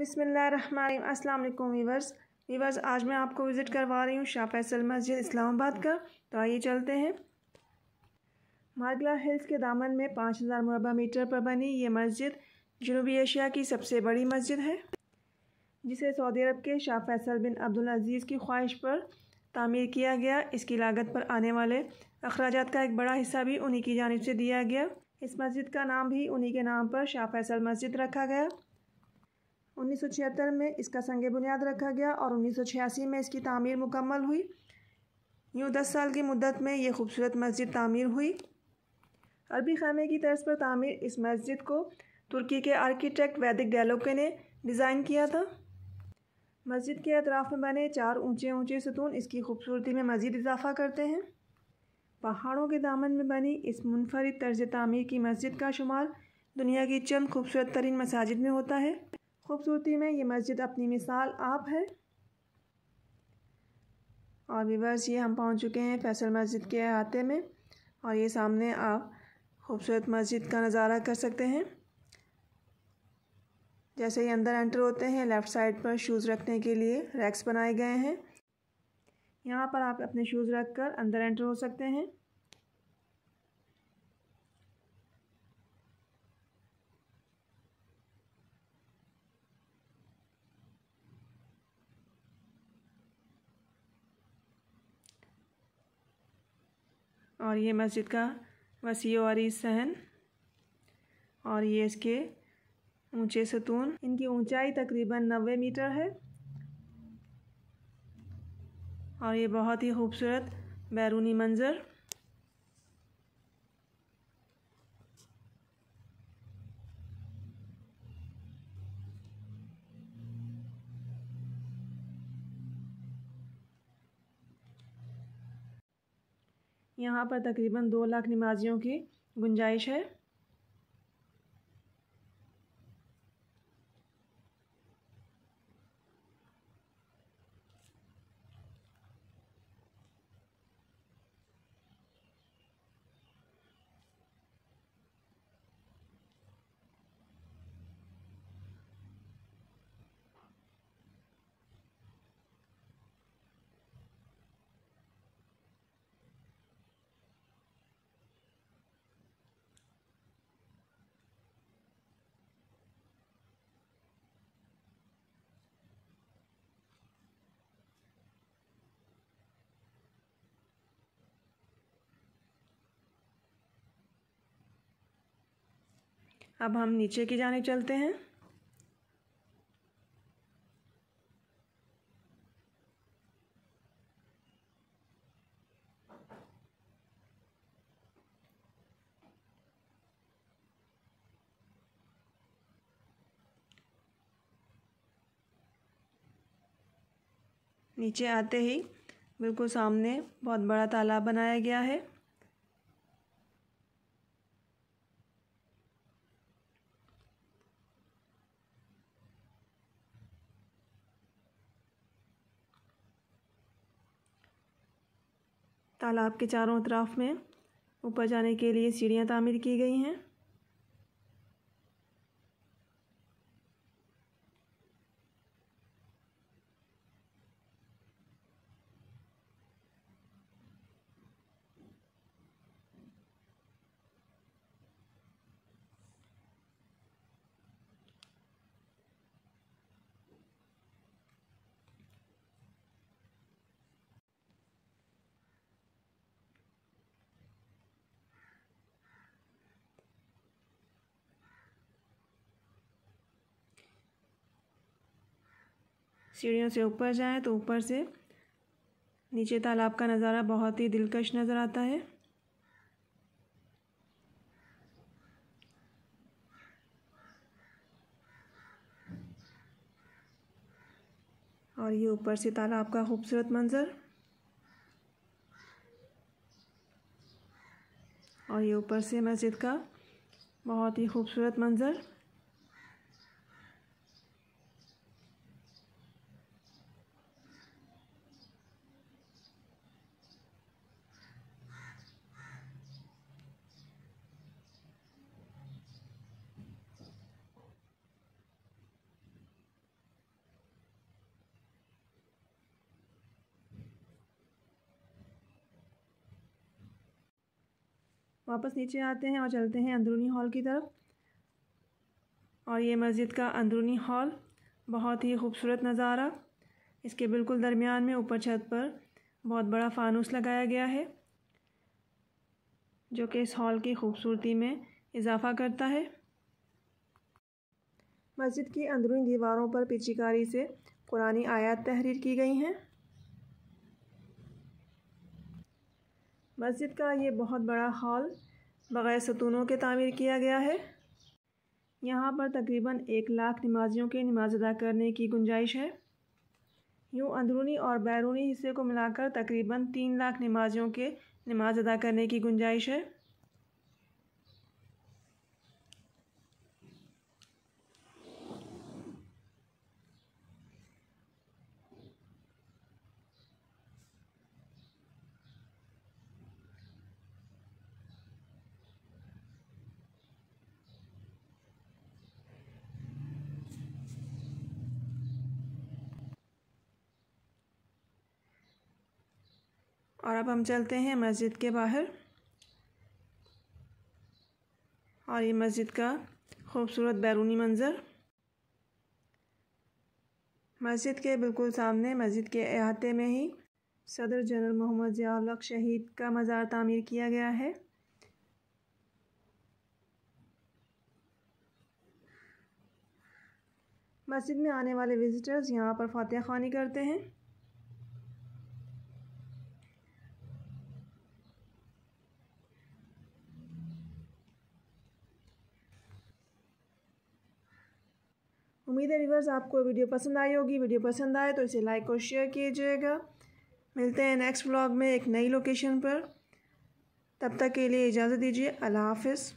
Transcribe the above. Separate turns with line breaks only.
अस्सलाम वालेकुम viewers viewers आज मैं आपको विज़िट करवा रही हूँ शाह फैसल मस्जिद इस्लामाबाद का तो आइए चलते हैं मारगला हिल्स के दामन में पाँच हज़ार मुरबा मीटर पर बनी ये मस्जिद जनूबी एशिया की सबसे बड़ी मस्जिद है जिसे सऊदी अरब के शाह फैसल बिन अब्दुल अजीज़ की ख्वाहिश पर तामीर किया गया इसकी लागत पर आने वाले अखराज का एक बड़ा हिस्सा भी उन्हीं की जानब से दिया गया इस मस्जिद का नाम भी उन्हीं के नाम पर शाह फैसल मस्जिद रखा गया 1976 में इसका संग बुनियाद रखा गया और उन्नीस में इसकी तामीर मुकम्मल हुई यूँ दस साल की मुद्दत में ये खूबसूरत मस्जिद तामीर हुई अरबी खामे की तर्ज पर तामीर इस मस्जिद को तुर्की के आर्किटेक्ट वैदिक डेलोके ने डिज़ाइन किया था मस्जिद के अतराफ़ में बने चार ऊंचे ऊंचे सतून इसकी खूबसूरती में मज़ीद इजाफा करते हैं पहाड़ों के दामन में बनी इस मुनफरद तर्ज तामीर की मस्जिद का शुमार दुनिया की चंद खूबसूरत तरीन मसाजिद में होता है खूबसूरती में ये मस्जिद अपनी मिसाल आप है और विवर्स ये हम पहुंच चुके हैं फैसल मस्जिद के अहाते में और ये सामने आप खूबसूरत मस्जिद का नज़ारा कर सकते हैं जैसे ही अंदर एंटर होते हैं लेफ़्ट साइड पर शूज़ रखने के लिए रैक्स बनाए गए हैं यहाँ पर आप अपने शूज़ रख कर अंदर एंटर हो सकते हैं और ये मस्जिद का वसी और सहन और ये इसके ऊंचे सतून इनकी ऊंचाई तकरीबन नबे मीटर है और ये बहुत ही खूबसूरत बैरूनी मंज़र यहाँ पर तकरीबन दो लाख नमाजियों की गुंजाइश है अब हम नीचे की जाने चलते हैं नीचे आते ही बिल्कुल सामने बहुत बड़ा तालाब बनाया गया है तालाब के चारों अतराफ़ में ऊपर जाने के लिए सीढ़ियाँ तामीर की गई हैं सीढ़ियों से ऊपर जाएं तो ऊपर से नीचे तालाब का नज़ारा बहुत ही दिलकश नज़र आता है और ये ऊपर से तालाब का खूबसूरत मंज़र और ये ऊपर से मस्जिद का बहुत ही खूबसूरत मंज़र वापस नीचे आते हैं और चलते हैं अंदरूनी हॉल की तरफ और ये मस्जिद का अंदरूनी हॉल बहुत ही खूबसूरत नज़ारा इसके बिल्कुल दरमियान में ऊपर छत पर बहुत बड़ा फानूस लगाया गया है जो कि इस हॉल की खूबसूरती में इजाफा करता है मस्जिद की अंदरूनी दीवारों पर पिचिकारी से कुरानी आयत तहरीर की गई हैं मस्जिद का ये बहुत बड़ा हॉल बग़ैर सतूनों के तामीर किया गया है यहाँ पर तकरीबन एक लाख नमाजियों के नमाज अदा करने की गुंजाइश है यूँ अंदरूनी और बैरूनी हिस्से को मिलाकर तकरीबन तीन लाख नमाजियों के नमाज अदा करने की गुंजाइश है और अब हम चलते हैं मस्जिद के बाहर और ये मस्जिद का खूबसूरत बैरूनी मंज़र मस्जिद के बिल्कुल सामने मस्जिद के अहाते में ही सदर जनरल मोहम्मद ज़ियालक शहीद का मज़ार तामीर किया गया है मस्जिद में आने वाले विज़िटर्स यहाँ पर फातह खानी करते हैं उम्मीद है रिवर्स आपको वीडियो पसंद आई होगी वीडियो पसंद आए तो इसे लाइक और शेयर कीजिएगा मिलते हैं नेक्स्ट व्लॉग में एक नई लोकेशन पर तब तक के लिए इजाज़त दीजिए अल्लाह हाफिज़